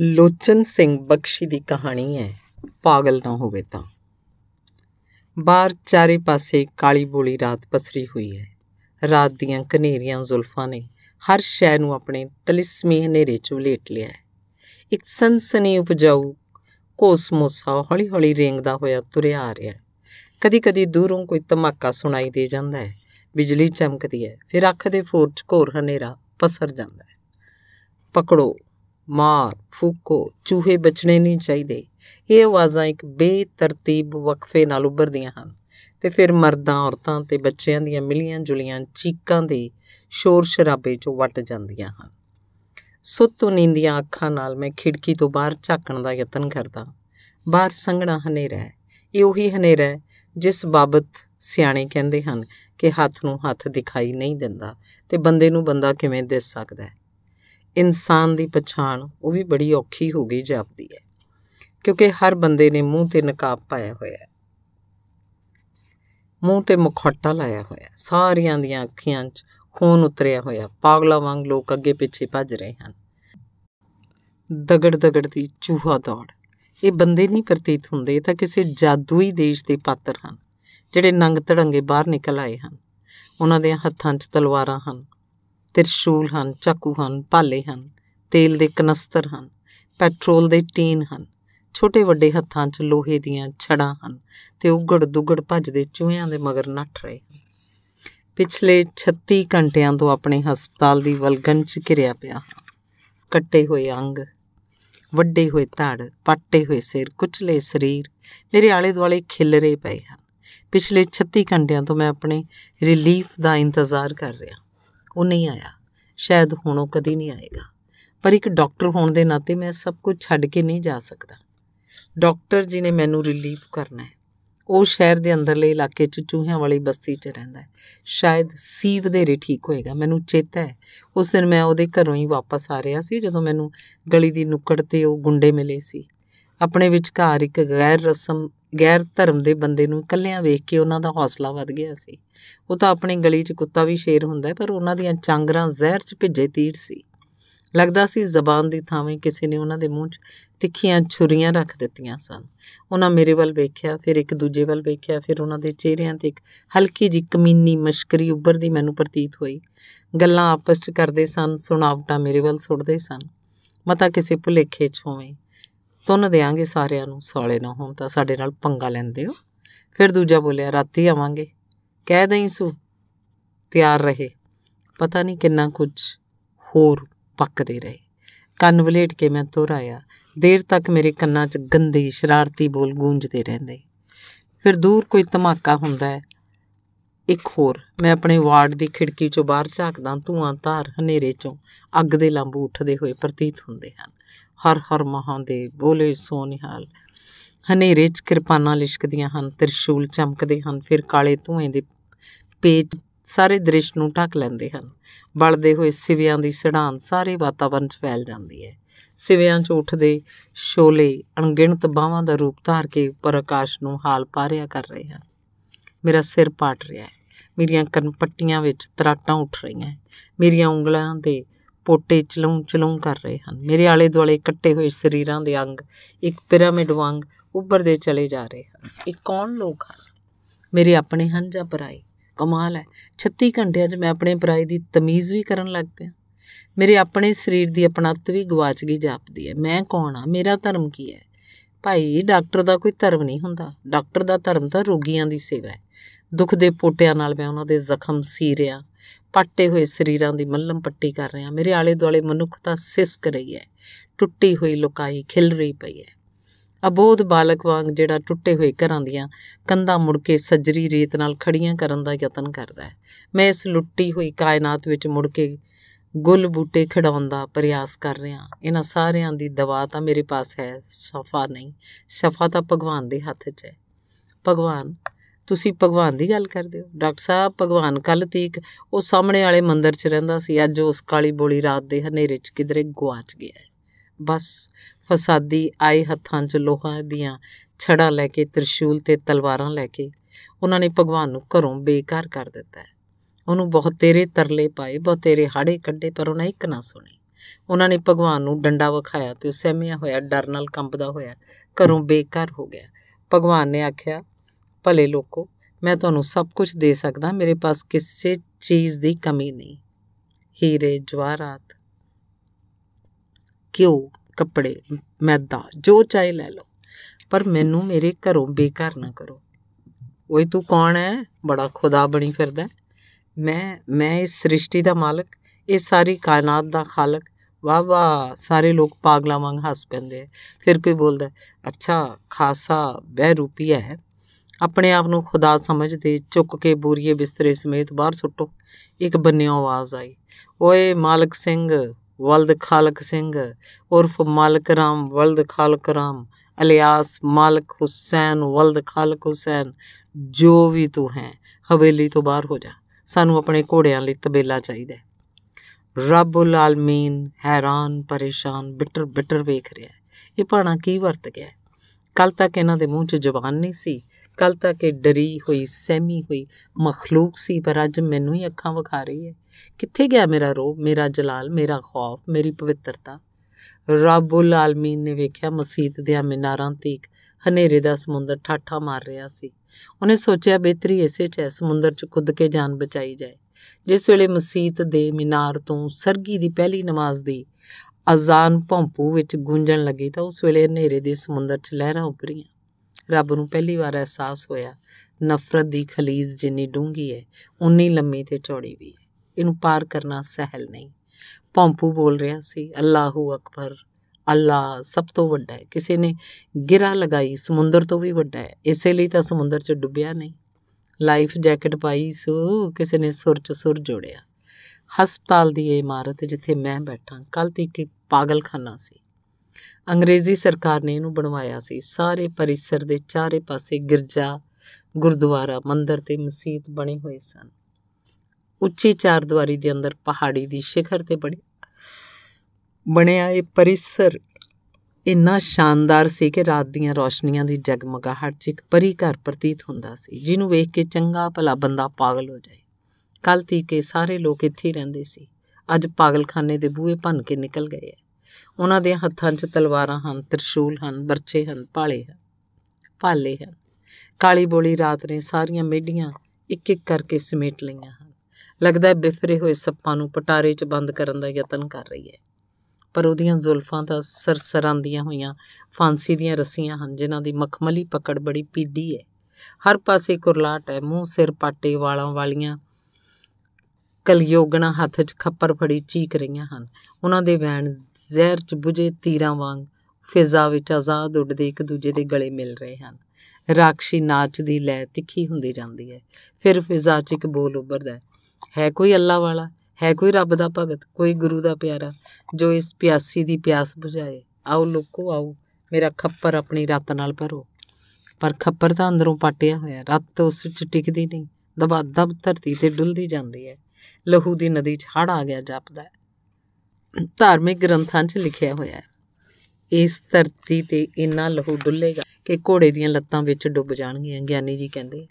ਲੋਚਨ ਸਿੰਘ ਬਖਸ਼ੀ ਦੀ ਕਹਾਣੀ ਹੈ ਪਾਗਲ ਨਾ ਹੋਵੇ ਤਾਂ ਬਾਹਰ ਚਾਰੇ ਪਾਸੇ ਕਾਲੀ ਬੋਲੀ ਰਾਤ ਪਸਰੀ ਹੋਈ ਹੈ ਰਾਤ ਦੀਆਂ ਕਨੇਰੀਆਂ ਜ਼ੁਲਫਾਂ ਨੇ ਹਰ ਸ਼ੈ ਨੂੰ ਆਪਣੇ ਤਲਿਸਮੀ ਹਨੇਰੇ 'ਚ ਉਲੇਟ ਲਿਆ ਹੈ ਇੱਕ ਸੰਸਨੀ ਉਪਜਾਊ ਕੋਸਮੋਸਾ ਹੌਲੀ-ਹੌਲੀ ਰੇਂਗਦਾ ਹੋਇਆ ਤੁਰਿਆ ਆ ਰਿਹਾ ਕਦੀ-ਕਦੀ ਦੂਰੋਂ ਕੋਈ ਧਮਾਕਾ ਸੁਣਾਈ ਦੇ ਜਾਂਦਾ ਹੈ ਬਿਜਲੀ ਚਮਕਦੀ ਹੈ ਫਿਰ ਅੱਖ ਦੇ ਫੋਰ 'ਚ ਘੋਰ ਹਨੇਰਾ ਪਸਰ ਜਾਂਦਾ ਹੈ ਪਕੜੋ ਮਾਰ ਫੂਕੋ ਚੂਹੇ ਬਚਣੇ ਨਹੀਂ ਚਾਹੀਦੇ ਇਹ ਆਵਾਜ਼ਾਂ ਇੱਕ ਬੇਤਰਤੀਬ ਵਕਫੇ ਨਾਲ ਉੱਭਰਦੀਆਂ ਹਨ ਤੇ ਫਿਰ ਮਰਦਾਂ ਔਰਤਾਂ ਤੇ ਬੱਚਿਆਂ ਦੀਆਂ ਮਿਲੀਆਂ ਜੁਲੀਆਂ ਚੀਕਾਂ ਦੇ ਸ਼ੋਰ ਸ਼ਰਾਬੇ 'ਚ ਵੱਟ ਜਾਂਦੀਆਂ ਹਨ ਸੁੱਤੋਂ ਨੀਂਦੀਆਂ ਅੱਖਾਂ ਨਾਲ ਮੈਂ ਖਿੜਕੀ ਤੋਂ ਬਾਹਰ ਝਾਕਣ ਦਾ ਯਤਨ ਕਰਦਾ ਬਾਹਰ ਸੰਘਣਾ ਹਨੇਰਾ ਹੈ ਇਹ ਉਹੀ ਹਨੇਰਾ ਹੈ ਜਿਸ ਬਾਬਤ ਸਿਆਣੇ ਕਹਿੰਦੇ ਹਨ ਕਿ ਹੱਥ ਨੂੰ ਹੱਥ ਦਿਖਾਈ ਨਹੀਂ ਦਿੰਦਾ ਤੇ ਬੰਦੇ ਨੂੰ ਬੰਦਾ ਕਿਵੇਂ ਦਿਸ ਸਕਦਾ ਹੈ ਇਨਸਾਨ ਦੀ ਪਛਾਣ ਉਹ ਵੀ ਬੜੀ ਔਖੀ ਹੋ ਗਈ ਜਾਪਦੀ ਹੈ ਕਿਉਂਕਿ ਹਰ ਬੰਦੇ ਨੇ ਮੂੰਹ ਤੇ ਨਕਾਬ ਪਾਇਆ ਹੋਇਆ ਹੈ ਮੂੰਹ ਤੇ ਮੁਖੌਟਾ ਲਾਇਆ ਹੋਇਆ ਸਾਰਿਆਂ ਦੀਆਂ ਅੱਖੀਆਂ 'ਚ ਖੂਨ ਉਤਰਿਆ ਹੋਇਆ ਪਾਗਲਾ ਵਾਂਗ ਲੋਕ ਅੱਗੇ ਪਿੱਛੇ ਭੱਜ ਰਹੇ ਹਨ ਦਗੜ ਦਗੜ ਦੀ ਚੂਹਾ ਦੌੜ ਇਹ ਬੰਦੇ ਨਹੀਂ ਪ੍ਰਤੀਤ ਹੁੰਦੇ ਤਾਂ ਕਿਸੇ ਜਾਦੂਈ ਦੇਸ਼ ਦੇ ਪਾਤਰ ਹਨ ਜਿਹੜੇ ਨੰਗ ਤੜੰਗੇ ਬਾਹਰ ਨਿਕਲ ਆਏ ਹਨ ਉਹਨਾਂ ਦੇ ਹੱਥਾਂ 'ਚ ਤਲਵਾਰਾਂ ਹਨ ਤਿਰਸ਼ੂਲ ਹਨ ਚਾਕੂ ਹਨ ਪਾਲੇ ਹਨ ਤੇਲ ਦੇ ਕਨਸਤਰ ਹਨ ਪੈਟਰੋਲ ਦੇ ਟੀਨ ਹਨ ਛੋਟੇ ਵੱਡੇ ਹੱਥਾਂ 'ਚ ਲੋਹੇ ਦੀਆਂ ਛੜਾਂ ਹਨ ਤੇ ਉਗੜ ਦੁਗੜ ਭੱਜਦੇ ਚੂਹਿਆਂ ਦੇ ਮਗਰ ਨੱਠ ਰਹੇ ਹਨ ਪਿਛਲੇ 36 ਘੰਟਿਆਂ ਤੋਂ ਆਪਣੇ ਹਸਪਤਾਲ ਦੀ ਵਲਗਨ 'ਚ ਘਿਰਿਆ ਪਿਆ ਕੱਟੇ ਹੋਏ ਅੰਗ ਵੱਡੇ ਹੋਏ ਧੜ ਪਾਟੇ ਹੋਏ ਸਿਰ ਕੁਚਲੇ ਸਰੀਰ ਮੇਰੇ ਆਲੇ ਦੁਆਲੇ ਖਿਲਰੇ ਪਏ ਹਨ ਪਿਛਲੇ 36 ਘੰਟਿਆਂ ਤੋਂ ਮੈਂ ਆਪਣੇ ਰਿਲੀਫ ਦਾ ਇੰਤਜ਼ਾਰ ਕਰ ਰਿਹਾ ਉਹ ਨਹੀਂ ਆਇਆ ਸ਼ਾਇਦ ਹੁਣ ਉਹ ਕਦੀ ਨਹੀਂ ਆਏਗਾ ਪਰ ਇੱਕ ਡਾਕਟਰ ਹੋਣ ਦੇ ਨਾਤੇ ਮੈਂ ਸਭ ਕੁਝ ਛੱਡ ਕੇ ਨਹੀਂ ਜਾ ਸਕਦਾ ਡਾਕਟਰ ਜੀ ਨੇ ਮੈਨੂੰ ਰਿਲੀਫ ਕਰਨਾ ਹੈ ਉਹ ਸ਼ਹਿਰ ਦੇ ਅੰਦਰਲੇ ਇਲਾਕੇ 'ਚ ਚੂਹਿਆਂ ਵਾਲੀ ਬਸਤੀ 'ਚ ਰਹਿੰਦਾ ਹੈ ਸ਼ਾਇਦ ਸੀ ਵਧੇਰੇ ਠੀਕ ਹੋਏਗਾ ਮੈਨੂੰ ਚੇਤਾ ਹੈ ਉਸ ਦਿਨ ਮੈਂ ਉਹਦੇ ਘਰੋਂ ਹੀ ਵਾਪਸ ਆ ਰਿਹਾ ਸੀ ਜਦੋਂ ਮੈਨੂੰ ਗਲੀ ਦੀ ਨੁੱਕੜ ਤੇ ਉਹ ਗੁੰਡੇ ਮਿਲੇ ਸੀ ਆਪਣੇ ਵਿਚਕਾਰ ਇੱਕ ਗੈਰ ਰਸਮ ਗੈਰ ਧਰਮ ਦੇ ਬੰਦੇ ਨੂੰ ਇਕੱਲਿਆਂ ਵੇਖ ਕੇ ਉਹਨਾਂ ਦਾ ਹੌਸਲਾ ਵੱਧ ਗਿਆ ਸੀ ਉਹ ਤਾਂ ਆਪਣੀ ਗਲੀ 'ਚ ਕੁੱਤਾ ਵੀ ਸ਼ੇਰ ਹੁੰਦਾ ਪਰ ਉਹਨਾਂ ਦੀਆਂ ਚਾਂਗਰਾਂ ਜ਼ਹਿਰ 'ਚ ਭਿੱਜੇ ਤੀਰ ਸੀ ਲੱਗਦਾ ਸੀ ਜ਼ਬਾਨ ਦੀ ਥਾਵੇਂ ਕਿਸੇ ਨੇ ਉਹਨਾਂ ਦੇ ਮੂੰਹ 'ਚ ਤਿੱਖੀਆਂ ਛੁਰੀਆਂ ਰੱਖ ਦਿੱਤੀਆਂ ਸਨ ਉਹਨਾਂ ਮੇਰੇ ਵੱਲ ਵੇਖਿਆ ਫਿਰ ਇੱਕ ਦੂਜੇ ਵੱਲ ਵੇਖਿਆ ਫਿਰ ਉਹਨਾਂ ਦੇ ਚਿਹਰਿਆਂ ਤੇ ਇੱਕ ਹਲਕੀ ਜਿਹੀ ਕਮੀਨੀ ਮਸ਼ਕਰੀ ਉੱਭਰਦੀ ਮੈਨੂੰ ਪ੍ਰਤੀਤ ਹੋਈ ਗੱਲਾਂ ਆਪਸ 'ਚ ਕਰਦੇ ਸਨ ਸੁਣਾਵਟਾਂ ਮੇਰੇ ਵੱਲ ਸੁੱਟਦੇ ਸਨ ਮਤਾ ਕਿਸੇ ਭੁਲੇਖੇ 'ਚ ਹੋਵੇਂ ਤੁੰਨ ਦੇਾਂਗੇ ਸਾਰਿਆਂ ਨੂੰ ਸਾਲੇ ਨਾ ਹੋਣ ਤਾਂ ਸਾਡੇ ਨਾਲ ਪੰਗਾ ਲੈਂਦੇ ਹੋ ਫਿਰ ਦੂਜਾ ਬੋਲਿਆ ਰਾਤੀ ਆਵਾਂਗੇ ਕਹਿ ਦਈ ਸੁ ਤਿਆਰ ਰਹੇ ਪਤਾ ਨਹੀਂ ਕਿੰਨਾ ਕੁਝ ਹੋਰ ਪੱਕਦੇ ਰਹੇ ਕੰਨ ਵਲੇਟ ਕੇ ਮੈਂ ਤੁਰ ਆਇਆ ਦੇਰ ਤੱਕ ਮੇਰੇ ਕੰਨਾਂ 'ਚ ਗੰਦੇ ਸ਼ਰਾਰਤੀ ਬੋਲ ਗੂੰਜਦੇ ਰਹਿੰਦੇ ਫਿਰ ਦੂਰ ਕੋਈ ਧਮਾਕਾ ਹੁੰਦਾ ਹੈ ਇੱਕ ਹੋਰ ਮੈਂ ਆਪਣੇ ਵਾਰਡ ਦੀ ਖਿੜਕੀ 'ਚੋਂ ਬਾਹਰ ਝਾਕਦਾ ਧੂਆਂ ਧਾਰ ਹਨੇਰੇ 'ਚੋਂ ਅੱਗ ਦੇ ਲੰਬੂ ਉੱਠਦੇ ਹੋਏ ਪ੍ਰਤੀਤ ਹੁੰਦੇ ਹਨ ਹਰ ਹਰ ਮਹਾਦੇਵ ਬੋਲੇ ਸੋਨਿਹਾਲ ਹਨੇਰੇ 'ਚ ਕਿਰਪਾਨਾਂ ਲਿਸ਼ਕਦੀਆਂ ਹਨ ਤਿਰਸ਼ੂਲ ਚਮਕਦੇ ਹਨ ਫਿਰ ਕਾਲੇ ਧੂਏ ਦੇ ਪੇਚ ਸਾਰੇ ਦ੍ਰਿਸ਼ ਨੂੰ ਢੱਕ ਲੈਂਦੇ ਹਨ ਬਲਦੇ ਹੋਏ ਸਿਵਿਆਂ ਦੀ ਸੜਾਨ ਸਾਰੇ ਵਾਤਾਵਰਣ 'ਚ ਫੈਲ ਜਾਂਦੀ ਹੈ ਸਿਵਿਆਂ 'ਚ ਉੱਠਦੇ ਸ਼ੋਲੇ ਅਣਗਿਣਤ ਬਾਹਾਂ ਦਾ ਰੂਪ ਧਾਰ ਕੇ ਉੱਪਰ ਆਕਾਸ਼ ਨੂੰ ਹਾਲ ਪਾਰਿਆ ਕਰ ਰਹੇ ਹਨ ਮੇਰਾ ਸਿਰ ਪਾਟ ਰਿਹਾ ਹੈ ਮੇਰੀਆਂ ਕੰਨ ਪੱਟੀਆਂ ਵਿੱਚ ਤਰਾਟਾਂ ਉੱਠ ਰਹੀਆਂ ਮੇਰੀਆਂ ਉਂਗਲਾਂ ਦੇ ਪੋਟੇ ਚਲੂੰ ਚਲੂੰ ਕਰ ਰਹੇ ਹਨ ਮੇਰੇ ਆਲੇ ਦੁਆਲੇ ਕੱਟੇ ਹੋਏ ਸਰੀਰਾਂ ਦੇ ਅੰਗ ਇੱਕ ਪਿਰਾਮਿਡ ਵਾਂਗ ਉੱਭਰਦੇ ਚਲੇ ਜਾ ਰਹੇ ਹਨ ਇਹ ਕੌਣ ਲੋਕ ਹਨ ਮੇਰੇ ਆਪਣੇ ਹਨ ਜਾਂ ਪਰਾਏ ਕਮਾਲ ਹੈ 36 ਘੰਟਿਆਂ 'ਚ ਮੈਂ ਆਪਣੇ ਪਰਾਏ ਦੀ ਤਮੀਜ਼ ਵੀ ਕਰਨ ਲੱਗ ਪਿਆ ਮੇਰੇ ਆਪਣੇ ਸਰੀਰ ਦੀ ਆਪਣਤ ਵੀ ਗਵਾਚ ਗਈ ਜਾਪਦੀ ਹੈ ਮੈਂ ਕੌਣ ਆ ਮੇਰਾ ਧਰਮ ਕੀ ਹੈ ਭਾਈ ਡਾਕਟਰ ਦਾ ਕੋਈ ਧਰਮ ਨਹੀਂ ਹੁੰਦਾ ਡਾਕਟਰ ਦਾ ਧਰਮ ਤਾਂ ਰੋਗੀਆਂ ਦੀ ਸੇਵਾ ਹੈ ਦੁੱਖ ਦੇ ਪੋਟਿਆਂ ਨਾਲ ਮੈਂ ਉਹਨਾਂ ਦੇ ਜ਼ਖਮ ਸੀ ਰਿਆ ਪਾਟੇ ਹੋਏ ਸਰੀਰਾਂ ਦੀ ਮੱਲਮ ਪੱਟੀ ਕਰ ਰਿਹਾ ਮੇਰੇ ਆਲੇ ਦੁਆਲੇ ਮਨੁੱਖਤਾ ਸਿਸਕ ਰਹੀ ਹੈ ਟੁੱਟੀ ਹੋਈ ਲੋਕਾਈ ਖਿਲ ਰਹੀ ਪਈ ਹੈ ਅਬੋਧ ਬਾਲਕ ਵਾਂਗ ਜਿਹੜਾ ਟੁੱਟੇ ਹੋਏ ਘਰਾਂ ਦੀਆਂ ਕੰਧਾਂ ਮੁੜ ਕੇ ਸੱਜਰੀ ਰੇਤ ਨਾਲ ਖੜੀਆਂ ਕਰਨ ਦਾ ਯਤਨ ਕਰਦਾ ਹੈ ਮੈਂ ਇਸ ਲੁੱਟੀ ਹੋਈ ਕਾਇਨਾਤ ਵਿੱਚ ਮੁੜ ਕੇ ਗੁੱਲ ਬੂਟੇ ਖੜਾਉਣ ਦਾ ਪ੍ਰਯਾਸ ਕਰ ਰਿਹਾ ਇਹਨਾਂ ਸਾਰਿਆਂ ਦੀ ਦਵਾ ਤਾਂ ਮੇਰੇ ਪਾਸ ਹੈ ਸਫਾ ਨਹੀਂ ਸਫਾ ਤਾਂ ਭਗਵਾਨ ਦੇ ਹੱਥ 'ਚ ਹੈ ਭਗਵਾਨ ਤੁਸੀਂ ਭਗਵਾਨ ਦੀ ਗੱਲ ਕਰਦੇ ਹੋ ਡਾਕਟਰ ਸਾਹਿਬ ਭਗਵਾਨ ਕੱਲ ਤੀਕ ਉਹ ਸਾਹਮਣੇ ਵਾਲੇ ਮੰਦਿਰ 'ਚ ਰਹਿੰਦਾ ਸੀ ਅੱਜ ਉਸ ਕਾਲੀ ਬੋਲੀ ਰਾਤ ਦੇ ਹਨੇਰੇ 'ਚ ਕਿਧਰੇ ਗਵਾਚ ਗਿਆ ਹੈ ਬਸ ਫਸਾਦੀ ਆਏ ਹੱਥਾਂ 'ਚ ਲੋਹਾ ਦੀਆਂ ਛੜਾਂ ਲੈ ਕੇ ਤ੍ਰਿਸ਼ੂਲ ਤੇ ਤਲਵਾਰਾਂ ਲੈ ਕੇ ਉਹਨਾਂ ਨੇ ਭਗਵਾਨ ਨੂੰ ਘਰੋਂ ਬੇਕਾਰ ਕਰ ਦਿੱਤਾ ਹੈ ਉਹਨੂੰ ਬਹੁਤ ਤੇਰੇ ਤਰਲੇ ਪਾਏ ਬਹੁਤ ਤੇਰੇ ਹਾੜੇ ਕੱਢੇ ਪਰ ਉਹਨਾਂ ਇੱਕ ਨਾ ਸੁਣੀ ਉਹਨਾਂ ਨੇ ਭਗਵਾਨ ਨੂੰ ਡੰਡਾ ਵਿਖਾਇਆ ਤੇ ਉਹ ਸਹਿਮਿਆ ਹੋਇਆ ਡਰ ਨਾਲ ਕੰਬਦਾ ਹੋਇਆ ਘਰੋਂ ਬੇਕਾਰ ਹੋ ਗਿਆ ਭਗਵਾਨ ਨੇ ਆਖਿਆ ਭਲੇ ਲੋਕੋ ਮੈਂ ਤੁਹਾਨੂੰ ਸਭ ਕੁਝ ਦੇ ਸਕਦਾ ਮੇਰੇ ਪਾਸ ਕਿਸੇ ਚੀਜ਼ ਦੀ ਕਮੀ ਨਹੀਂ ਹੀਰੇ ਜਵਾਹਰਾਤ ਕਿਉਂ ਕੱਪੜੇ ਮੈਦਾ ਜੋ ਚਾਹੇ ਲੈ ਲਓ ਪਰ ਮੈਨੂੰ ਮੇਰੇ ਘਰੋਂ ਬੇਕਾਰ ਨਾ ਕਰੋ ਓਏ ਤੂੰ ਕੌਣ ਹੈ ਬੜਾ ਖੁਦਾ ਬਣੀ ਫਿਰਦਾ ਮੈਂ ਮੈਂ ਇਸ ਸ੍ਰਿਸ਼ਟੀ ਦਾ ਮਾਲਕ ਇਹ ਸਾਰੀ ਕਾਇਨਾਤ ਦਾ ਖਾਲਕ ਵਾਹ ਵਾਹ ਸਾਰੇ ਲੋਕ ਪਾਗਲਾ ਵਾਂਗ ਹੱਸ ਪੈਂਦੇ ਫਿਰ ਕੋਈ ਬੋਲਦਾ ਅੱਛਾ ਖਾਸਾ ਬਹਿ ਰੁਪਿਆ ਹੈ ਆਪਣੇ ਆਪ ਨੂੰ ਖੁਦਾ ਸਮਝਦੇ ਚੁੱਕ ਕੇ ਬੂਰੀਏ ਬਿਸਤਰੇ ਸਮੇਤ ਬਾਹਰ ਸੁੱਟੋ ਇੱਕ ਬੰਨਿਓ ਆਵਾਜ਼ ਆਈ ਓਏ ਮਾਲਕ ਸਿੰਘ ਵਲਦ ਖਾਲਕ ਸਿੰਘ ਉਰਫ ਮਾਲਕ ਰਾਮ ਵਲਦ ਖਾਲਕ ਰਾਮ ਅਲਿਆਸ ਮਾਲਕ ਹੁਸੈਨ ਵਲਦ ਖਾਲਕ ਹੁਸੈਨ ਜੋ ਵੀ ਤੂੰ ਹੈ ਹਵੇਲੀ ਤੋਂ ਬਾਹਰ ਹੋ ਜਾ ਸਾਨੂੰ ਆਪਣੇ ਘੋੜਿਆਂ ਲਈ ਤਬੇਲਾ ਚਾਹੀਦਾ ਰੱਬੁਲ ਆਲਮੀਨ ਹੈਰਾਨ ਪਰੇਸ਼ਾਨ ਬਿਟਰ ਬਿਟਰ ਵੇਖ ਰਿਹਾ ਇਹ ਭਾਣਾ ਕੀ ਵਰਤ ਗਿਆ ਕੱਲ ਤੱਕ ਇਹਨਾਂ ਦੇ ਮੂੰਹ 'ਚ ਜ਼ਬਾਨ ਨਹੀਂ ਸੀ ਕੱਲ ਤੱਕ ਇਹ ਡਰੀ ਹੋਈ ਸਹਿਮੀ ਹੋਈ ਮਖਲੂਕ ਸੀ ਪਰ ਅੱਜ ਮੈਨੂੰ ਹੀ ਅੱਖਾਂ ਵਿਖਾ ਰਹੀ ਹੈ ਕਿੱਥੇ ਗਿਆ ਮੇਰਾ ਰੋਬ ਮੇਰਾ ਜਲਾਲ ਮੇਰਾ ਖੌਫ ਮੇਰੀ ਪਵਿੱਤਰਤਾ ਰੱਬੁਲ ਆਲਮੀਨ ਨੇ ਵੇਖਿਆ ਮਸਜਿਦ ਦੇ ਮਿਨਾਰਾਂ ਤੀਕ ਹਨੇਰੇ ਦਾ ਸਮੁੰਦਰ ਠਾਠਾ ਮਾਰ ਰਿਹਾ ਸੀ ਉਹਨੇ ਸੋਚਿਆ ਬਿਹਤਰੀ ਇਸੇ 'ਚ ਹੈ ਸਮੁੰਦਰ 'ਚ ਖੁੱਦ ਕੇ ਜਾਨ ਬਚਾਈ ਜਾਏ ਜਿਸ ਵੇਲੇ ਮਸਜਿਦ ਦੇ ਮਿਨਾਰ ਤੋਂ ਸਰਗੀ ਦੀ ਪਹਿਲੀ ਨਮਾਜ਼ ਦੀ ਅਜ਼ਾਨ ਭੌਂਪੂ ਵਿੱਚ ਗੂੰਜਣ ਲੱਗੀ ਤਾਂ ਉਸ ਵੇਲੇ ਹਨੇਰੇ ਦੇ ਸਮੁੰਦਰ 'ਚ ਲਹਿਰਾਂ ਉੱਪਰੀਆਂ ਰੱਬ ਨੂੰ ਪਹਿਲੀ ਵਾਰ ਅਹਿਸਾਸ ਹੋਇਆ ਨਫ਼ਰਤ ਦੀ ਖਲੀਜ ਜਿੰਨੀ ਡੂੰਗੀ ਹੈ ਉਨੀ ਲੰਮੀ ਤੇ ਚੌੜੀ ਵੀ ਹੈ ਇਹਨੂੰ ਪਾਰ ਕਰਨਾ ਸਹਿਲ ਨਹੀਂ ਪੰਪੂ ਬੋਲ ਰਿਹਾ ਸੀ ਅੱਲਾਹੂ ਅਕਬਰ ਅੱਲਾ ਸਭ ਤੋਂ ਵੱਡਾ ਹੈ ਕਿਸੇ ਨੇ ਗਿਰਾ ਲਗਾਈ ਸਮੁੰਦਰ ਤੋਂ ਵੀ ਵੱਡਾ ਹੈ ਇਸੇ ਲਈ ਤਾਂ ਸਮੁੰਦਰ 'ਚ ਡੁੱਬਿਆ ਨਹੀਂ ਲਾਈਫ ਜੈਕਟ ਪਾਈ ਸੋ ਕਿਸੇ ਨੇ ਸੁਰ 'ਚ ਸੁਰ ਜੋੜਿਆ ਹਸਪਤਾਲ ਦੀ ਇਹ ਇਮਾਰਤ ਜਿੱਥੇ ਮੈਂ ਬੈਠਾ ਕੱਲ ਤੱਕ ਇੱਕ ਪਾਗਲਖਾਨਾ ਸੀ ਅੰਗਰੇਜ਼ੀ ਸਰਕਾਰ ਨੇ ਇਹਨੂੰ ਬਣਵਾਇਆ ਸੀ ਸਾਰੇ ਪਰਿਸਰ ਦੇ ਚਾਰੇ ਪਾਸੇ ਗਿਰਜਾ ਗੁਰਦੁਆਰਾ ਮੰਦਿਰ ਤੇ ਮਸਜਿਦ ਬਣੇ ਹੋਏ ਸਨ ਉੱਚੀ ਚਾਰਦੁਆਰੀ ਦੇ ਅੰਦਰ ਪਹਾੜੀ ਦੀ ਸ਼ਿਖਰ ਤੇ ਬਣੀ ਬਣਿਆ ਇਹ ਪਰਿਸਰ ਇੰਨਾ ਸ਼ਾਨਦਾਰ ਸੀ ਕਿ ਰਾਤ ਦੀਆਂ ਰੋਸ਼ਨੀਆਂ ਦੀ ਜਗਮਗਾਹਟ 'ਚ ਇੱਕ ਪਰੀ ਘਰ ਪ੍ਰਤੀਤ ਹੁੰਦਾ ਸੀ ਜਿਹਨੂੰ ਵੇਖ ਕੇ ਚੰਗਾ ਭਲਾ ਬੰਦਾ ਪਾਗਲ ਹੋ ਜਾਏ ਕੱਲ ਤੀਕੇ ਸਾਰੇ ਲੋਕ ਇੱਥੇ ਰਹਿੰਦੇ ਸੀ ਅੱਜ ਪਾਗਲਖਾਨੇ ਦੇ ਬੂਹੇ ਭੰਨ ਕੇ ਨਿਕਲ ਗਏ ਉਹਨਾਂ ਦੇ ਹੱਥਾਂ 'ਚ ਤਲਵਾਰਾਂ ਹਨ ਤ੍ਰਿਸ਼ੂਲ ਹਨ ਬਰਛੇ ਹਨ ਪਾਲੇ ਹਨ ਪਾਲੇ ਹਨ ਕਾਲੀ ਬੋਲੀ ਰਾਤ ਨੇ ਸਾਰੀਆਂ ਮੇਡੀਆਂ ਇੱਕ ਇੱਕ ਕਰਕੇ ਸਮੇਟ ਲਈਆਂ ਹਨ ਲੱਗਦਾ ਹੈ ਬਿਫਰੇ ਹੋਏ ਸੱਪਾਂ ਨੂੰ ਪਟਾਰੇ 'ਚ ਬੰਦ ਕਰਨ ਦਾ ਯਤਨ ਕਰ ਰਹੀ ਹੈ ਪਰ ਉਹਦੀਆਂ ਜ਼ੁਲਫਾਂ ਤਾਂ ਸਰਸਰਾਂਦੀਆਂ ਹੋਈਆਂ ਫਾਂਸੀ ਦੀਆਂ ਰੱਸੀਆਂ ਹਨ ਜਿਨ੍ਹਾਂ ਦੀ ਮਖਮਲੀ ਪਕੜ ਬੜੀ ਪੀਡੀ ਹੈ ਹਰ ਪਾਸੇ ਕੁਰਲਾਟ ਹੈ ਮੂੰਹ ਸਿਰ ਪਾਟੇ ਵਾਲਾਂ ਵਾਲੀਆਂ ਕਲਯੋਗਣਾ ਹੱਥ 'ਚ ਖੱਪਰ ਫੜੀ ਚੀਕ ਰਹੀਆਂ ਹਨ ਉਹਨਾਂ ਦੇ ਵੈਣ ਜ਼ਹਿਰ 'ਚ ਬੁਝੇ ਤੀਰਾਂ ਵਾਂਗ ਫਿਜ਼ਾ ਵਿੱਚ ਆਜ਼ਾਦ ਉੱਡਦੇ ਇੱਕ ਦੂਜੇ ਦੇ ਗਲੇ ਮਿਲ ਰਹੇ ਹਨ ਰਾਖਸ਼ੀ ਨਾਚ ਦੀ ਲੈ ਤਿੱਖੀ ਹੁੰਦੀ ਜਾਂਦੀ ਹੈ ਫਿਰ ਫਿਜ਼ਾ 'ਚ ਇੱਕ ਬੋਲ ਉੱਭਰਦਾ ਹੈ ਹੈ ਕੋਈ ਅੱਲਾ ਵਾਲਾ ਹੈ ਕੋਈ ਰੱਬ ਦਾ ਭਗਤ ਕੋਈ ਗੁਰੂ ਦਾ ਪਿਆਰਾ ਜੋ ਇਸ ਪਿਆਸੀ ਦੀ ਪਿਆਸ ਬੁਝਾਏ ਆਓ ਲੋਕੋ ਆਓ ਮੇਰਾ ਖੱਪਰ ਆਪਣੀ ਰੱਤ ਨਾਲ ਭਰੋ ਪਰ ਖੱਪਰ ਤਾਂ ਅੰਦਰੋਂ ਪਾਟਿਆ ਹੋਇਆ ਰੱਤ ਉਸ ਵਿੱਚ ਟਿਕਦੀ ਨਹੀਂ ਦਬਾ ਦਬ ਧਰਤੀ ਤੇ ਡੁੱਲਦੀ ਜਾਂਦੀ ਹੈ ਲਹੂ ਦੀ ਨਦੀ 'ਚ ਹੜ ਆ ਗਿਆ ਜਾਪਦਾ ਹੈ ਧਾਰਮਿਕ ਗ੍ਰੰਥਾਂ 'ਚ ਲਿਖਿਆ ਹੋਇਆ ਹੈ ਇਸ ਧਰਤੀ ਤੇ ਇੰਨਾ ਲਹੂ ਡੁੱਲੇਗਾ ਕਿ ਘੋੜੇ ਦੀਆਂ ਲੱਤਾਂ ਵਿੱਚ ਡੁੱਬ ਜਾਣਗੀਆਂ ਗਿਆਨੀ ਜੀ ਕਹਿੰਦੇ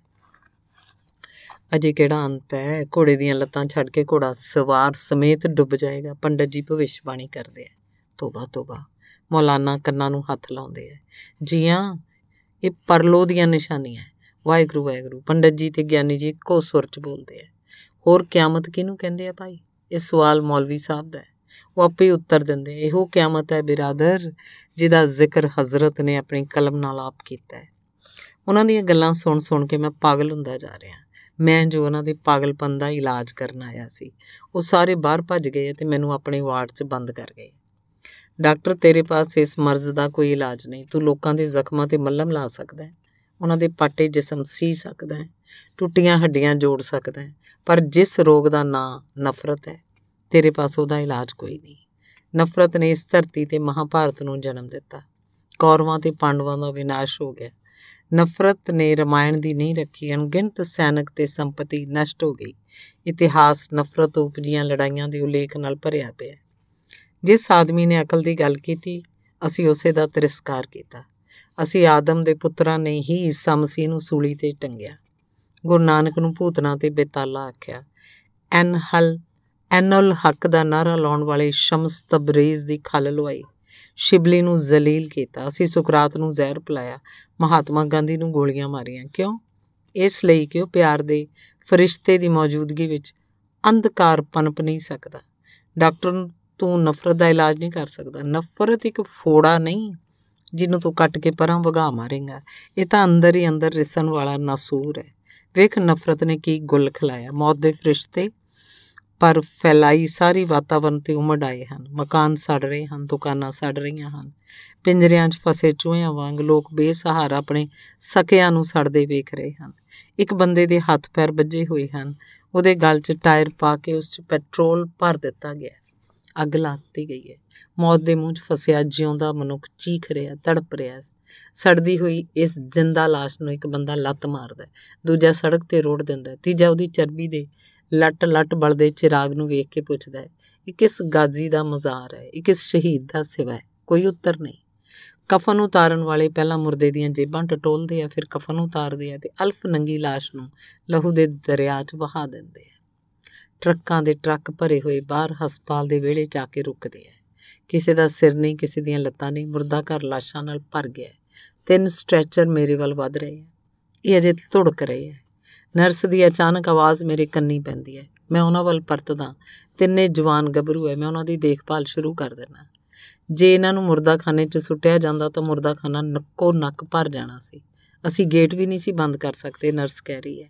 ਅਜੇ ਕਿਹੜਾ ਅੰਤ ਹੈ ਘੋੜੇ ਦੀਆਂ ਲੱਤਾਂ ਛੱਡ ਕੇ ਘੋੜਾ ਸਵਾਰ ਸਮੇਤ ਡੁੱਬ ਜਾਏਗਾ ਪੰਡਤ ਜੀ ਭਵਿਸ਼ਬਾਣੀ ਕਰਦੇ ਆ ਤੋਬਾ ਤੋਬਾ ਮੌਲਾਨਾ ਕੰਨਾਂ ਨੂੰ ਹੱਥ ਲਾਉਂਦੇ ਆ ਜੀਆਂ ਇਹ ਪਰਲੋ ਦੀਆਂ ਨਿਸ਼ਾਨੀਆਂ ਵਾਹਿਗੁਰੂ ਵਾਹਿਗੁਰੂ ਪੰਡਤ ਜੀ ਤੇ ਗਿਆਨੀ ਜੀ ਇੱਕੋ ਸੁਰ 'ਚ ਬੋਲਦੇ ਆ ਹੋਰ ਕਿਆਮਤ ਕਿਹਨੂੰ ਕਹਿੰਦੇ ਆ ਭਾਈ ਇਹ ਸਵਾਲ ਮੌਲਵੀ ਸਾਹਿਬ ਦਾ ਹੈ ਉਹ ਆਪੇ ਉੱਤਰ ਦਿੰਦੇ ਇਹੋ ਕਿਆਮਤ ਹੈ ਬਰਾਦਰ ਜਿਹਦਾ ਜ਼ਿਕਰ ਹਜ਼ਰਤ ਨੇ ਆਪਣੀ ਕਲਮ ਨਾਲ ਆਪ ਕੀਤਾ ਹੈ ਉਹਨਾਂ ਦੀਆਂ ਗੱਲਾਂ ਸੁਣ ਸੁਣ ਕੇ ਮੈਂ ਪਾਗਲ ਹੁੰਦਾ ਜਾ ਰਿਹਾ ਮੈਂ ਜੋ ਉਹਨਾਂ ਦੇ ਪਾਗਲਪਨ ਦਾ ਇਲਾਜ ਕਰਨ ਆਇਆ ਸੀ ਉਹ ਸਾਰੇ ਬਾਹਰ ਭੱਜ ਗਏ ਤੇ ਮੈਨੂੰ ਆਪਣੇ ਵਾਰਡ 'ਚ ਬੰਦ ਕਰ ਗਏ ਡਾਕਟਰ ਤੇਰੇ ਪਾਸ ਇਸ ਮਰਜ਼ ਦਾ ਕੋਈ ਇਲਾਜ ਨਹੀਂ ਤੂੰ ਲੋਕਾਂ ਦੇ ਜ਼ਖਮਾਂ ਤੇ ਮੱਲਮ ਲਾ ਸਕਦਾ ਹੈ ਉਹਨਾਂ ਦੇ ਪਾਟੇ ਜਿਸਮ ਸੀ ਸਕਦਾ ਹੈ ਟੁੱਟੀਆਂ ਹੱਡੀਆਂ ਜੋੜ ਸਕਦਾ ਹੈ ਪਰ ਜਿਸ ਰੋਗ ਦਾ ਨਾਂ ਨਫ਼ਰਤ ਹੈ ਤੇਰੇ ਪਾਸ ਉਹਦਾ ਇਲਾਜ ਕੋਈ ਨਹੀਂ ਨਫ਼ਰਤ ਨੇ ਇਸ ਧਰਤੀ ਤੇ ਮਹਾਭਾਰਤ ਨੂੰ ਜਨਮ ਦਿੱਤਾ ਕੌਰਵਾਂ ਤੇ ਪਾਂਡਵਾਂ ਦਾ ਵਿਨਾਸ਼ ਹੋ ਗਿਆ ਨਫ਼ਰਤ ਨੇ ਰਮਾਇਣ ਦੀ ਨਹੀਂ ਰੱਖੀ ਅਣਗਿਣਤ ਸੈਨਿਕ ਤੇ ਸੰਪਤੀ ਨਸ਼ਟ ਹੋ ਗਈ ਇਤਿਹਾਸ ਨਫ਼ਰਤ ਉਪਜੀਆਂ ਲੜਾਈਆਂ ਦੇ ਉਲੇਖ ਨਾਲ ਭਰਿਆ ਪਿਆ ਜਿਸ ਆਦਮੀ ਨੇ ਅਕਲ ਦੀ ਗੱਲ ਕੀਤੀ ਅਸੀਂ ਉਸੇ ਦਾ ਤਿਰਸਕਾਰ ਕੀਤਾ ਅਸੀਂ ਆਦਮ ਦੇ ਪੁੱਤਰਾਂ ਨੇ ਹੀ ਸਮਸੀ ਨੂੰ ਸੂਲੀ ਤੇ ਟੰਗਿਆ ਗੁਰੂ ਨਾਨਕ ਨੂੰ ਭੂਤਨਾ ਤੇ ਬੇਤਾਲਾ ਆਖਿਆ ਐਨਹਲ ਐਨਲ ਹੱਕ ਦਾ ਨਾਰਾ ਲਾਉਣ ਵਾਲੇ ਸ਼ਮਸ ਤਬਰੀਜ਼ ਦੀ ਖਲ ਲਵਾਈ ਸ਼ਿਬਲੀ ਨੂੰ ਜ਼ਲੀਲ ਕੀਤਾ ਅਸੀਂ ਸੁਕਰਾਤ ਨੂੰ ਜ਼ਹਿਰ ਪਿਲਾਇਆ ਮਹਾਤਮਾ ਗਾਂਧੀ ਨੂੰ ਗੋਲੀਆਂ ਮਾਰੀਆਂ ਕਿਉਂ ਇਸ ਲਈ ਕਿ ਉਹ ਪਿਆਰ ਦੇ ਫਰਿਸ਼ਤੇ ਦੀ ਮੌਜੂਦਗੀ ਵਿੱਚ ਅੰਧਕਾਰ ਪਨਪ ਨਹੀਂ ਸਕਦਾ ਡਾਕਟਰ ਤੂੰ ਨਫ਼ਰਤ ਦਾ ਇਲਾਜ ਨਹੀਂ ਕਰ ਸਕਦਾ ਨਫ਼ਰਤ ਇੱਕ ਫੋੜਾ ਨਹੀਂ ਜਿਹਨੂੰ ਤੂੰ ਕੱਟ ਕੇ ਪਰਾਂ ਵਗਾ ਮਾਰੇਗਾ ਇਹ ਤਾਂ ਅੰਦਰ ਹੀ ਅੰਦਰ ਰਿਸਣ ਵਾਲਾ ਨਸੂਰ ਹੈ ਵੇਖ ਨਫ਼ਰਤ ਨੇ ਕੀ ਗੁੱਲ ਖਲਾਇਆ ਮੌਤ ਦੇ ਫਰਿਸ਼ਤੇ ਪਰ ਫੈਲਾਈ ਸਾਰੀ ਵਾਤਾਵਰਣ ਤੇ ਉਮੜ ਆਏ ਹਨ ਮਕਾਨ ਸੜ ਰਹੇ ਹਨ ਦੁਕਾਨਾਂ ਸੜ ਰਹੀਆਂ ਹਨ ਪਿੰਜਰਿਆਂ 'ਚ ਫਸੇ ਚੂਹਿਆਂ ਵਾਂਗ ਲੋਕ ਬੇਸਹਾਰਾ ਆਪਣੇ ਸਕਿਆਂ ਨੂੰ ਸੜਦੇ ਵੇਖ ਰਹੇ ਹਨ ਇੱਕ ਬੰਦੇ ਦੇ ਹੱਥ ਪੈਰ ਵੱਜੇ ਹੋਏ ਹਨ ਉਹਦੇ ਗਲ 'ਚ ਟਾਇਰ ਪਾ ਕੇ ਉਸ 'ਚ ਪੈਟਰੋਲ ਭਰ ਦਿੱਤਾ ਗਿਆ ਅੱਗ ਲਾ ਦਿੱਤੀ ਗਈ ਹੈ ਮੌਤ ਦੇ ਮੂੰਹ 'ਚ ਫਸਿਆ ਜਿਉਂਦਾ ਮਨੁੱਖ ਚੀਖ ਰਿਹਾ ਤੜਪ ਰਿਹਾ ਸੜਦੀ ਹੋਈ ਇਸ ਜ਼ਿੰਦਾ লাশ ਨੂੰ ਇੱਕ ਬੰਦਾ ਲੱਤ ਮਾਰਦਾ ਦੂਜਾ ਸੜਕ ਤੇ ਰੋੜ ਦਿੰਦਾ ਤੀਜਾ ਉਹਦੀ ਚਰਬੀ ਦੇ ਲੱਟ ਲੱਟ ਬਲਦੇ ਚਿਰਾਗ ਨੂੰ ਵੇਖ ਕੇ ਪੁੱਛਦਾ ਹੈ ਇਹ ਕਿਸ ਗਾਜ਼ੀ ਦਾ ਮਜ਼ਾਰ ਹੈ ਇਹ ਕਿਸ ਸ਼ਹੀਦ ਦਾ ਸਿਵਾ ਹੈ ਕੋਈ ਉੱਤਰ ਨਹੀਂ ਕਫਨ ਉਤਾਰਨ ਵਾਲੇ ਪਹਿਲਾਂ ਮੁਰਦੇ ਦੀਆਂ ਜੇਬਾਂ ਟਟੋਲਦੇ ਆ ਫਿਰ ਕਫਨ ਉਤਾਰਦੇ ਆ ਤੇ ਅਲਫ ਨੰਗੀ লাশ ਨੂੰ ਲਹੂ ਦੇ ਦਰਿਆ 'ਚ ਵਹਾ ਦਿੰਦੇ ਆ ਟਰੱਕਾਂ ਦੇ ਟਰੱਕ ਭਰੇ ਹੋਏ ਬਾਹਰ ਹਸਪਤਾਲ ਦੇ ਵਿਹੜੇ ਜਾ ਕੇ ਰੁਕਦੇ ਐ ਕਿਸੇ ਦਾ ਸਿਰ ਨਹੀਂ ਕਿਸੇ ਦੀਆਂ ਲੱਤਾਂ ਨਹੀਂ ਮੁਰਦਾ ਘਰ ਲਾਸ਼ਾਂ ਨਾਲ ਭਰ ਗਿਆ ਤਿੰਨ ਸਟ੍ਰੈਚਰ ਮੇਰੇ ਵੱਲ ਵੱਧ ਰਹੇ ਐ ਇਹ ਅਜੇ ਧੁੜਕ ਰਹੇ ਐ ਨਰਸ ਦੀ ਅਚਾਨਕ ਆਵਾਜ਼ ਮੇਰੇ ਕੰਨੀ ਪੈਂਦੀ ਐ ਮੈਂ ਉਹਨਾਂ ਵੱਲ ਪਰਤਦਾ ਤਿੰਨੇ ਜਵਾਨ ਗੱਭਰੂ ਐ ਮੈਂ ਉਹਨਾਂ ਦੀ ਦੇਖਭਾਲ ਸ਼ੁਰੂ ਕਰ ਦਿੰਦਾ ਜੇ ਇਹਨਾਂ ਨੂੰ ਮੁਰਦਾਖਾਨੇ 'ਚ ਸੁੱਟਿਆ ਜਾਂਦਾ ਤਾਂ ਮੁਰਦਾਖਾਨਾ ਨੱਕੋ ਨੱਕ ਭਰ ਜਾਣਾ ਸੀ ਅਸੀਂ ਗੇਟ ਵੀ ਨਹੀਂ ਸੀ ਬੰਦ ਕਰ ਸਕਦੇ ਨਰਸ ਕਹਿ ਰਹੀ ਹੈ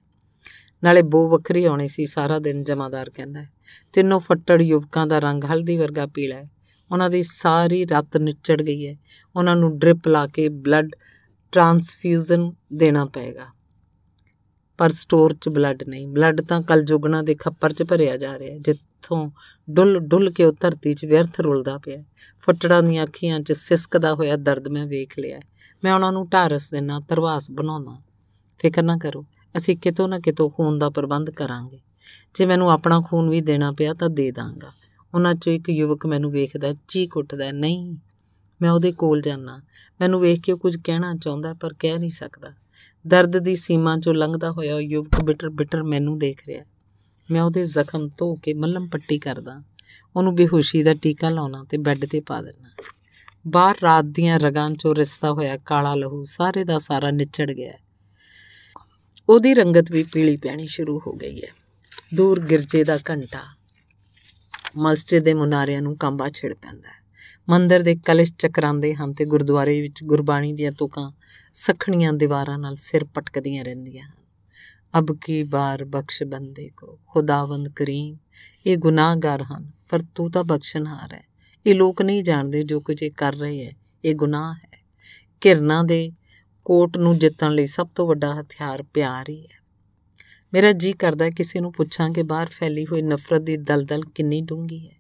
ਨਾਲੇ ਬੋ ਵੱਖਰੀ ਆਉਣੀ ਸੀ ਸਾਰਾ ਦਿਨ ਜਮਾਦਾਰ ਕਹਿੰਦਾ ਹੈ ਤਿੰਨੋਂ ਫੱਟੜ ਯੁਵਕਾਂ ਦਾ ਰੰਗ ਹਲਦੀ ਵਰਗਾ ਪੀਲਾ ਹੈ ਉਹਨਾਂ ਦੀ ਸਾਰੀ ਰਤ ਨਿਚੜ ਗਈ ਹੈ ਉਹਨਾਂ ਨੂੰ ਡ੍ਰਿਪ ਲਾ ਕੇ ਬਲੱਡ ਟ੍ਰਾਂਸਫਿਊਜ਼ਨ ਦੇਣਾ ਪਏਗਾ ਪਰ ਸਟੋਰ 'ਚ ਬਲੱਡ ਨਹੀਂ ਬਲੱਡ ਤਾਂ ਜੁਗਣਾ ਦੇ ਖੱਪਰ 'ਚ ਭਰਿਆ ਜਾ ਰਿਹਾ ਜਿੱਥੋਂ ਡੁੱਲ ਡੁੱਲ ਕੇ ਉਹ ਧਰਤੀ 'ਚ ਵਿਅਰਥ ਰੁਲਦਾ ਪਿਆ ਫੱਟੜਾਂ ਦੀਆਂ ਅੱਖੀਆਂ 'ਚ ਸਿਸਕਦਾ ਹੋਇਆ ਦਰਦ ਮੈਂ ਵੇਖ ਲਿਆ ਮੈਂ ਉਹਨਾਂ ਨੂੰ ਢਾਰਸ ਦੇਣਾ ਤਰਵਾਸ ਬਣਾਉਣਾ ਫਿਕਰ ਨਾ ਕਰੋ ਅਸੀਂ ਕਿਤੋਂ ਨਾ ਕਿਤੋਂ ਖੂਨ ਦਾ ਪ੍ਰਬੰਧ ਕਰਾਂਗੇ ਜੇ ਮੈਨੂੰ ਆਪਣਾ ਖੂਨ ਵੀ ਦੇਣਾ ਪਿਆ ਤਾਂ ਦੇ ਦਾਂਗਾ ਉਹਨਾਂ ਚੋਂ ਇੱਕ ਯੁਵਕ ਮੈਨੂੰ ਵੇਖਦਾ ਚੀਕ ਉੱਠਦਾ ਨਹੀਂ ਮੈਂ ਉਹਦੇ ਕੋਲ ਜਾਣਾ ਮੈਨੂੰ ਵੇਖ ਕੇ ਕੁਝ ਕਹਿਣਾ ਚਾਹੁੰਦਾ ਪਰ ਕਹਿ ਨਹੀਂ ਸਕਦਾ ਦਰਦ ਦੀ ਸੀਮਾ ਚੋਂ ਲੰਘਦਾ ਹੋਇਆ ਉਹ ਯੁਵਕ ਬਿਟਰ ਬਿਟਰ ਮੈਨੂੰ ਦੇਖ ਰਿਹਾ ਮੈਂ ਉਹਦੇ ਜ਼ਖਮ ਧੋ ਕੇ ਮੱਲਮ ਪੱਟੀ ਕਰਦਾ ਉਹਨੂੰ ਬੇਹੋਸ਼ੀ ਦਾ ਟੀਕਾ ਲਾਉਣਾ ਤੇ ਬੈੱਡ ਤੇ ਪਾ ਦੇਣਾ ਬਾਹਰ ਰਾਤ ਦੀਆਂ ਰਗਾਂ ਚੋਂ ਰਿਸਦਾ ਹੋਇਆ ਕਾਲਾ ਲਹੂ ਸਾਰੇ ਦਾ ਸਾਰਾ ਨਿਚੜ ਗਿਆ ਉਹਦੀ ਰੰਗਤ ਵੀ ਪੀਲੀ ਪੈਣੀ ਸ਼ੁਰੂ ਹੋ ਗਈ ਹੈ ਦੂਰ ਗਿਰਜੇ ਦਾ ਘੰਟਾ ਮਸਜਿਦ ਦੇ ਮੁਨਾਰਿਆਂ ਨੂੰ ਕੰਬਾ ਛਿੜ ਪੈਂਦਾ ਹੈ ਮੰਦਰ ਦੇ ਕਲਸ਼ ਚਕਰਾਂਦੇ ਹਨ ਤੇ ਗੁਰਦੁਆਰੇ ਵਿੱਚ ਗੁਰਬਾਣੀ ਦੀਆਂ ਤੁਕਾਂ ਸਖਣੀਆਂ ਦੀਵਾਰਾਂ ਨਾਲ ਸਿਰ ਪਟਕਦੀਆਂ ਰਹਿੰਦੀਆਂ ਹਨ ਅਬ ਕੀ ਬਾਰ ਬਖਸ਼ ਬੰਦੇ ਕੋ ਖੁਦਾਵੰਦ ਕਰੀਮ ਇਹ ਗੁਨਾਹਗਾਰ ਹਨ ਪਰ ਤੂੰ ਤਾਂ ਬਖਸ਼ਣਹਾਰ ਹੈ ਇਹ ਲੋਕ ਨਹੀਂ ਜਾਣਦੇ ਜੋ ਕੁਝ ਇਹ ਕਰ ਰਹੇ ਹੈ ਇਹ ਗੁਨਾਹ ਹੈ ਕਿਰਨਾਂ ਦੇ ਕੋਟ ਨੂੰ ਜਿੱਤਣ ਲਈ ਸਭ ਤੋਂ ਵੱਡਾ ਹਥਿਆਰ ਪਿਆਰ ਹੀ ਹੈ ਮੇਰਾ ਜੀ ਕਰਦਾ ਕਿਸੇ ਨੂੰ ਪੁੱਛਾਂ ਕਿ ਬਾਹਰ ਫੈਲੀ ਹੋਈ ਨਫ਼ਰਤ ਦੀ ਦਲਦਲ ਕਿੰਨੀ ਡੂੰਗੀ ਹੈ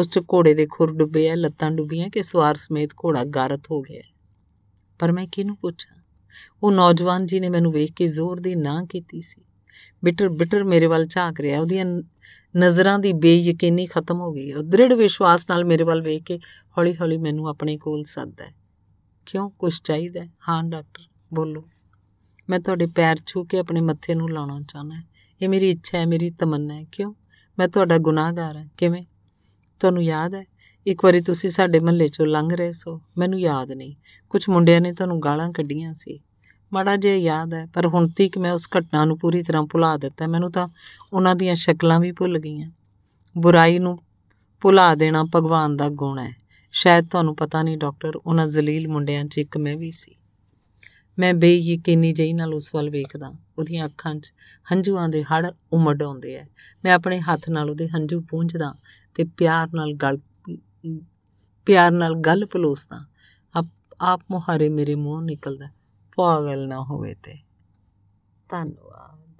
ਉਸ 'ਚ ਘੋੜੇ ਦੇ ਖੁਰ ਡੁੱਬੇ ਆ ਲੱਤਾਂ ਡੁੱਬੀਆਂ ਕਿ ਸਵਾਰ ਸਮੇਤ ਘੋੜਾ ਗਾਰਤ ਹੋ ਗਿਆ ਪਰ ਮੈਂ ਕਿਹਨੂੰ ਪੁੱਛਾਂ ਉਹ ਨੌਜਵਾਨ ਜੀ ਨੇ ਮੈਨੂੰ ਵੇਖ ਕੇ ਜ਼ੋਰ ਦੀ ਨਾ ਕੀਤੀ ਸੀ ਬਿਟਰ ਬਿਟਰ ਮੇਰੇ ਵੱਲ ਝਾਕ ਰਿਹਾ ਉਹਦੀਆਂ ਨਜ਼ਰਾਂ ਦੀ ਬੇਯਕੀਨੀ ਖਤਮ ਹੋ ਗਈ ਉਹ ਦ੍ਰਿੜ ਵਿਸ਼ਵਾਸ ਨਾਲ ਮੇਰੇ ਵੱਲ ਵੇਖ ਕੇ ਹੌਲੀ-ਹੌਲੀ ਮੈਨੂੰ ਆਪਣੇ ਕੋਲ ਸੱਦਦਾ ਕਿਉਂ ਕੁਝ ਚਾਹੀਦਾ ਹਾਂ ਡਾਕਟਰ ਬੋਲੋ ਮੈਂ ਤੁਹਾਡੇ ਪੈਰ ਛੂ ਕੇ ਆਪਣੇ ਮੱਥੇ ਨੂੰ ਲਾਉਣਾ ਚਾਹਨਾ ਹੈ ਇਹ ਮੇਰੀ ਇੱਛਾ ਹੈ ਮੇਰੀ ਤਮੰਨਾ ਹੈ ਕਿਉਂ ਮੈਂ ਤੁਹਾਡਾ ਗੁਨਾਹਗਾਰ ਹਾਂ ਕਿਵੇਂ ਤੁਹਾਨੂੰ ਯਾਦ ਹੈ ਇੱਕ ਵਾਰੀ ਤੁਸੀਂ ਸਾਡੇ ਮਹੱਲੇ ਚੋਂ ਲੰਘ ਰਹੇ ਸੋ ਮੈਨੂੰ ਯਾਦ ਨਹੀਂ ਕੁਝ ਮੁੰਡਿਆਂ ਨੇ ਤੁਹਾਨੂੰ ਗਾਲਾਂ ਕੱਢੀਆਂ ਸੀ ਮਾੜਾ ਜਿਹਾ ਯਾਦ ਹੈ ਪਰ ਹੁਣ ਤੱਕ ਮੈਂ ਉਸ ਘਟਨਾ ਨੂੰ ਪੂਰੀ ਤਰ੍ਹਾਂ ਭੁਲਾ ਦਿੱਤਾ ਮੈਨੂੰ ਤਾਂ ਉਹਨਾਂ ਦੀਆਂ ਸ਼ਕਲਾਂ ਵੀ ਭੁੱਲ ਗਈਆਂ ਬੁਰਾਈ ਨੂੰ ਭੁਲਾ ਦੇਣਾ ਭਗਵਾਨ ਦਾ ਗੁਣ ਹੈ ਸ਼ਾਇਦ ਤੁਹਾਨੂੰ ਪਤਾ ਨਹੀਂ ਡਾਕਟਰ ਉਹਨਾਂ ਜ਼ਲੀਲ ਮੁੰਡਿਆਂ 'ਚ ਇੱਕ ਮੈਂ ਵੀ ਸੀ ਮੈਂ ਬੇਯਕੀਨੀ ਜਈ ਨਾਲ ਉਸ ਵੱਲ ਵੇਖਦਾ ਉਹਦੀਆਂ ਅੱਖਾਂ 'ਚ ਹੰਝੂਆਂ ਦੇ ਹੜ ਉਮੜ ਆਉਂਦੇ ਐ ਮੈਂ ਆਪਣੇ ਹੱਥ ਨਾਲ ਉਹਦੇ ਹੰਝੂ ਪੂੰਝਦਾ ਤੇ ਪਿਆਰ ਨਾਲ ਗੱਲ ਪਿਆਰ ਨਾਲ ਗੱਲ ਪਲੋਸਦਾ ਆਪ ਮੁਹਾਰੇ ਮੇਰੇ ਮੂੰਹ ਨਿਕਲਦਾ ਪਾਗਲ ਨਾ ਹੋਵੇ ਤੇ ਧੰਨਵਾਦ